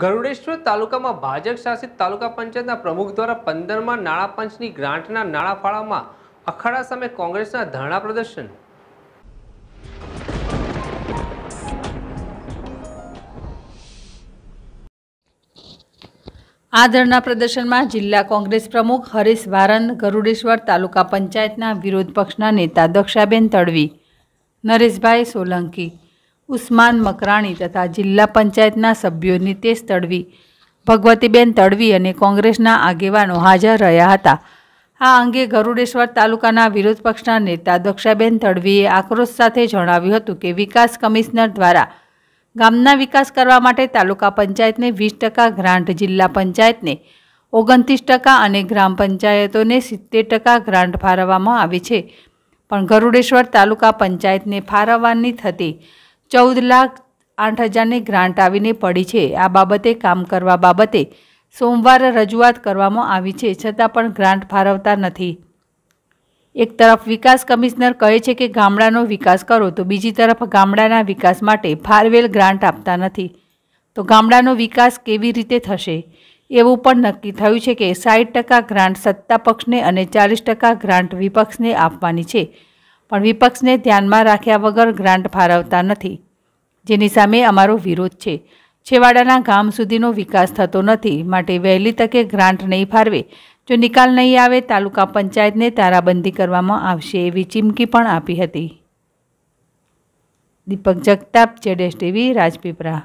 ગરુડેશ્વર તાલુકામાં ભાજપ શાસિત તાલુકા પંચાયતના પ્રમુખ દ્વારા પંદરમાં નાણાં પંચની ગ્રાન્ટના નાણાં ફાળામાં અખાડા સામે કોંગ્રેસના ધરણા પ્રદર્શન આ ધરણા પ્રદર્શનમાં જિલ્લા કોંગ્રેસ પ્રમુખ હરીશ વારન ગરુડેશ્વર તાલુકા પંચાયતના વિરોધ પક્ષના નેતા દક્ષાબેન તડવી નરેશભાઈ સોલંકી ઉસ્માન મકરાણી તથા જિલ્લા પંચાયતના સભ્યો નિતેશ તડવી ભગવતીબેન તડવી અને કોંગ્રેસના આગેવાનો હાજર રહ્યા હતા આ અંગે ગરુડેશ્વર તાલુકાના વિરોધ પક્ષના નેતા દક્ષાબેન તડવીએ આક્રોશ સાથે જણાવ્યું હતું કે વિકાસ કમિશનર દ્વારા ગામના વિકાસ કરવા માટે તાલુકા પંચાયતને વીસ ટકા ગ્રાન્ટ જિલ્લા પંચાયતને ઓગણત્રીસ ટકા અને ગ્રામ પંચાયતોને સિત્તેર ટકા ગ્રાન્ટ ફાળવવામાં આવી છે પણ ગરુડેશ્વર તાલુકા પંચાયતને ફાળવવાની થતી ચૌદ લાખ આઠ હજારની ગ્રાન્ટ આવીને પડી છે આ બાબતે કામ કરવા બાબતે સોમવારે રજૂઆત કરવામાં આવી છે છતાં પણ ગ્રાન્ટ ફાળવતા નથી એક તરફ વિકાસ કમિશનર કહે છે કે ગામડાનો વિકાસ કરો તો બીજી તરફ ગામડાના વિકાસ માટે ફાળવેલ ગ્રાન્ટ આપતા નથી તો ગામડાનો વિકાસ કેવી રીતે થશે એવું પણ નક્કી થયું છે કે સાઠ ટકા ગ્રાન્ટ સત્તા પક્ષને અને ચાલીસ ટકા ગ્રાન્ટ વિપક્ષને આપવાની છે પણ વિપક્ષને ધ્યાનમાં રાખ્યા વગર ગ્રાન્ટ ફાળવતા નથી જેની સામે અમારો વિરોધ છે છેવાડાના ગામ સુધીનો વિકાસ થતો નથી માટે વહેલી તકે ગ્રાન્ટ નહીં ફાળવે જો નિકાલ નહીં આવે તાલુકા પંચાયતને તારાબંધી કરવામાં આવશે એવી ચીમકી પણ આપી હતી દીપક જગતાપ જેડેશ ટીવી રાજપીપરા